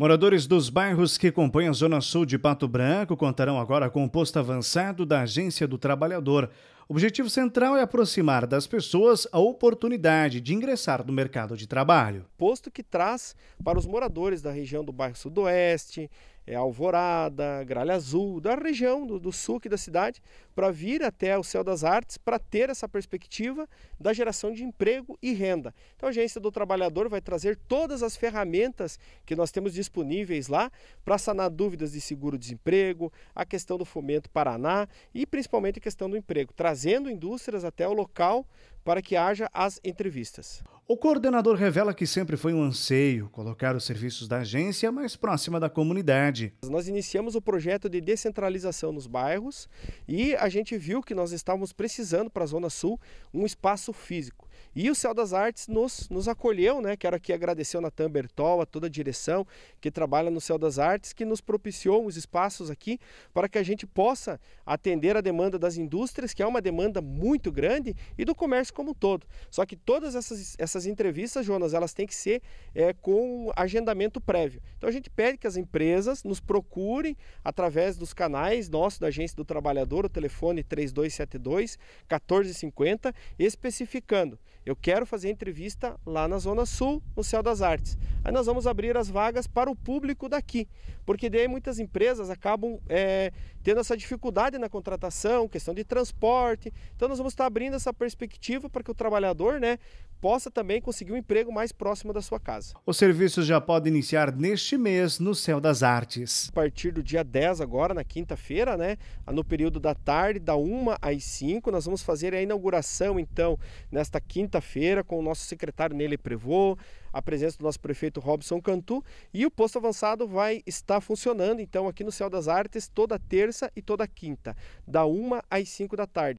Moradores dos bairros que compõem a Zona Sul de Pato Branco contarão agora com o posto avançado da Agência do Trabalhador. O objetivo central é aproximar das pessoas a oportunidade de ingressar no mercado de trabalho. Posto que traz para os moradores da região do bairro Sudoeste, é, Alvorada, Gralha Azul, da região do, do sul aqui da cidade, para vir até o Céu das Artes para ter essa perspectiva da geração de emprego e renda. Então a Agência do Trabalhador vai trazer todas as ferramentas que nós temos disponíveis lá para sanar dúvidas de seguro-desemprego, a questão do fomento Paraná e principalmente a questão do emprego, trazer trazendo indústrias até o local para que haja as entrevistas. O coordenador revela que sempre foi um anseio colocar os serviços da agência mais próxima da comunidade. Nós iniciamos o projeto de descentralização nos bairros e a gente viu que nós estávamos precisando para a Zona Sul um espaço físico. E o Céu das Artes nos, nos acolheu, né? Quero aqui agradecer na Natan Bertol, a toda a direção que trabalha no Céu das Artes, que nos propiciou os espaços aqui para que a gente possa atender a demanda das indústrias, que é uma demanda muito grande, e do comércio como um todo. Só que todas essas, essas entrevistas, Jonas, elas têm que ser é, com agendamento prévio. Então a gente pede que as empresas nos procurem através dos canais nossos da Agência do Trabalhador, o telefone 3272 1450, especificando eu quero fazer entrevista lá na Zona Sul, no Céu das Artes. Aí nós vamos abrir as vagas para o público daqui, porque daí muitas empresas acabam é, tendo essa dificuldade na contratação, questão de transporte. Então nós vamos estar abrindo essa perspectiva para que o trabalhador, né, possa também conseguir um emprego mais próximo da sua casa. Os serviços já podem iniciar neste mês no Céu das Artes. A partir do dia 10 agora, na quinta-feira, né, no período da tarde, da 1 às 5, nós vamos fazer a inauguração então nesta quinta-feira com o nosso secretário Nele Prevot, a presença do nosso prefeito Robson Cantu e o posto avançado vai estar funcionando então aqui no Céu das Artes toda terça terça e toda quinta, da 1 às 5 da tarde.